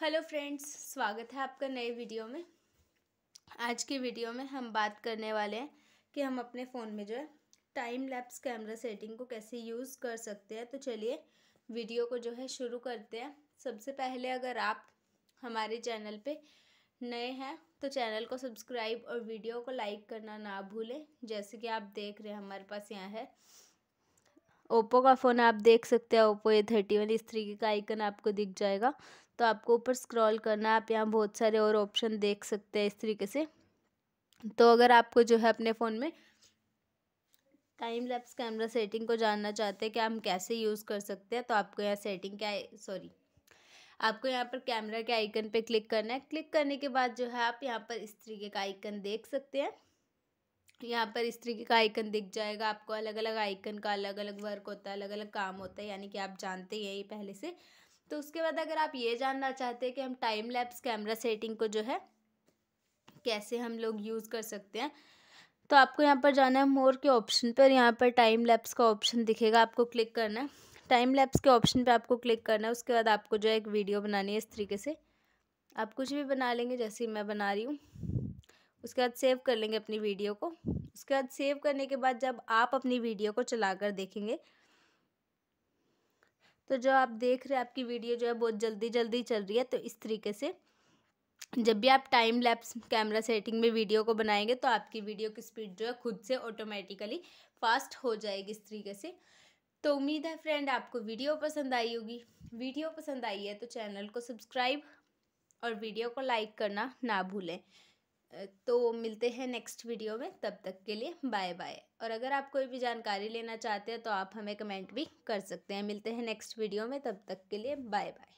hello friends स्वागत है आपका नए वीडियो में आज की वीडियो में हम बात करने वाले हैं कि हम अपने फ़ोन में जो है टाइम लैप्स कैमरा सेटिंग को कैसे यूज़ कर सकते हैं तो चलिए वीडियो को जो है शुरू करते हैं सबसे पहले अगर आप हमारे चैनल पे नए हैं तो चैनल को सब्सक्राइब और वीडियो को लाइक करना ना भूलें जैसे कि आप देख रहे हैं हमारे पास यहाँ है ओप्पो का फ़ोन आप देख सकते हैं ओप्पो ए थर्टी वन इस तरीके का आइकन आपको दिख जाएगा तो आपको ऊपर स्क्रॉल करना है आप यहाँ बहुत सारे और ऑप्शन देख सकते हैं इस तरीके से तो अगर आपको जो है अपने फ़ोन में टाइम लैप्स कैमरा सेटिंग को जानना चाहते हैं कि हम कैसे यूज़ कर सकते हैं तो आपको यहाँ सेटिंग क्या सॉरी आपको यहाँ पर कैमरा के आइकन पे क्लिक करना है क्लिक करने के बाद जो है आप यहाँ पर इस तरीके का आइकन देख सकते हैं यहाँ पर इस तरीके का आइकन दिख जाएगा आपको अलग अलग आइकन का अलग अलग वर्क होता है अलग अलग काम होता है यानी कि आप जानते ये पहले से तो उसके बाद अगर आप ये जानना चाहते हैं कि हम टाइम लैप्स कैमरा सेटिंग को जो है कैसे हम लोग यूज़ कर सकते हैं तो आपको यहाँ पर जाना है मोर के ऑप्शन पर यहाँ पर टाइम लैप्स का ऑप्शन दिखेगा आपको क्लिक करना है टाइम लैप्स के ऑप्शन पे आपको क्लिक करना है उसके बाद आपको जो है एक वीडियो बनानी है इस तरीके से आप कुछ भी बना लेंगे जैसे मैं बना रही हूँ उसके बाद सेव कर लेंगे अपनी वीडियो को उसके बाद सेव करने के बाद जब आप अपनी वीडियो को चला कर देखेंगे तो जो आप देख रहे हैं आपकी वीडियो जो है बहुत जल्दी जल्दी चल रही है तो इस तरीके से जब भी आप टाइम लैप्स कैमरा सेटिंग में वीडियो को बनाएंगे तो आपकी वीडियो की स्पीड जो है खुद से ऑटोमेटिकली फास्ट हो जाएगी इस तरीके से तो उम्मीद है फ्रेंड आपको वीडियो पसंद आई होगी वीडियो पसंद आई है तो चैनल को सब्सक्राइब और वीडियो को लाइक करना ना भूलें तो मिलते हैं नेक्स्ट वीडियो में तब तक के लिए बाय बाय और अगर आप कोई भी जानकारी लेना चाहते हैं तो आप हमें कमेंट भी कर सकते हैं मिलते हैं नेक्स्ट वीडियो में तब तक के लिए बाय बाय